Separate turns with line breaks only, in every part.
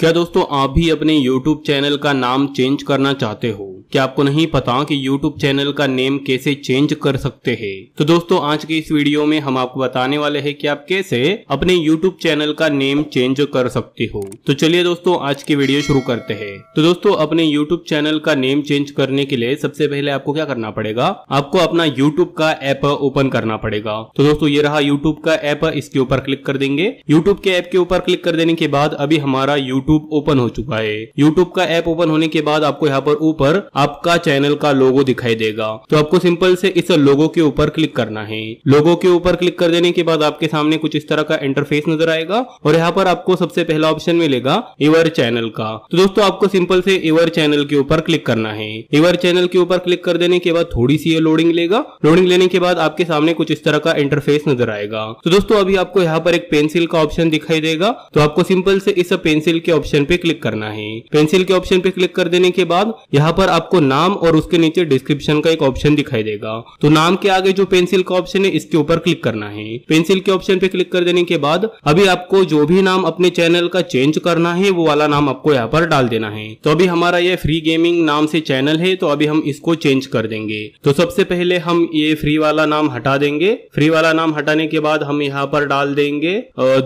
क्या दोस्तों आप भी अपने YouTube चैनल का नाम चेंज करना चाहते हो क्या आपको नहीं पता कि YouTube चैनल का नेम कैसे चेंज कर सकते हैं तो दोस्तों आज के इस वीडियो में हम आपको बताने वाले हैं कि आप कैसे अपने YouTube चैनल का नेम चेंज कर सकते हो तो चलिए दोस्तों आज की वीडियो शुरू करते हैं तो दोस्तों अपने यूट्यूब चैनल का नेम चेंज करने के लिए सबसे पहले आपको क्या करना पड़ेगा आपको अपना यूट्यूब का ऐप ओपन करना पड़ेगा तो दोस्तों ये रहा यूट्यूब का ऐप इसके ऊपर क्लिक कर देंगे यूट्यूब के ऐप के ऊपर क्लिक कर देने के बाद अभी हमारा यूट्यूब ओपन हो चुका है यूट्यूब का ऐप ओपन होने के बाद आपको यहाँ पर ऊपर आपका चैनल का लोगो दिखाई देगा तो आपको सिंपल से इस लोगो के ऊपर क्लिक करना है लोगो के ऊपर क्लिक कर देने के बाद आपके सामने कुछ इस तरह का इंटरफेस नजर आएगा और यहाँ पर आपको सबसे पहला ऑप्शन मिलेगा इवर चैनल का तो दोस्तों आपको सिंपल से इवर चैनल के ऊपर क्लिक करना है इवर चैनल के ऊपर क्लिक कर देने के बाद थोड़ी सी ये लोडिंग लेगा लोडिंग लेने के बाद आपके सामने कुछ इस तरह का इंटरफेस नजर आएगा तो दोस्तों अभी आपको यहाँ पर एक पेंसिल का ऑप्शन दिखाई देगा तो आपको सिंपल से इस पेंसिल के ऑप्शन पे क्लिक करना है पेंसिल के ऑप्शन पे क्लिक कर देने के बाद यहाँ पर आप आपको नाम और उसके नीचे डिस्क्रिप्शन का एक ऑप्शन दिखाई देगा तो नाम के आगे जो पेंसिल का ऑप्शन है इसके ऊपर क्लिक करना है पेंसिल के ऑप्शन पे क्लिक कर देने के बाद अभी आपको जो भी नाम अपने चैनल का चेंज करना है वो वाला नाम आपको यहाँ पर डाल देना है तो अभी हमारा ये फ्री गेमिंग नाम से चैनल है तो अभी हम इसको चेंज कर देंगे तो सबसे पहले हम ये फ्री वाला नाम हटा देंगे फ्री वाला नाम हटाने के बाद हम यहाँ पर डाल देंगे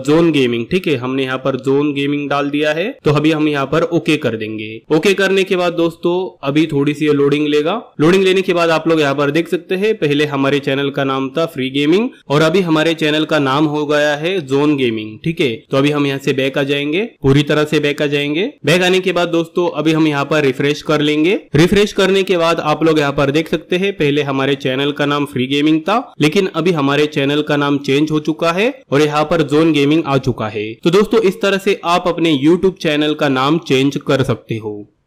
जोन गेमिंग ठीक है हमने यहाँ पर जोन गेमिंग डाल दिया है तो अभी हम यहाँ पर ओके कर देंगे ओके करने के बाद दोस्तों अभी थोड़ी सी लोडिंग लेगा लोडिंग लेने के बाद आप लोग यहाँ पर देख सकते हैं पहले हमारे चैनल का नाम था फ्री गेमिंग और अभी हमारे चैनल का नाम हो गया है जोन गेमिंग ठीक है तो अभी हम यहाँ से बैक आ जाएंगे पूरी तरह से बैक आ जाएंगे बैक आने के बाद दोस्तों अभी हम यहाँ पर रिफ्रेश कर लेंगे रिफ्रेश करने के बाद आप लोग यहाँ पर देख सकते हैं पहले हमारे चैनल का नाम फ्री गेमिंग था लेकिन अभी हमारे चैनल का नाम चेंज हो चुका है और यहाँ पर जोन गेमिंग आ चुका है तो दोस्तों इस तरह से आप अपने यूट्यूब चैनल का नाम चेंज कर सकते हो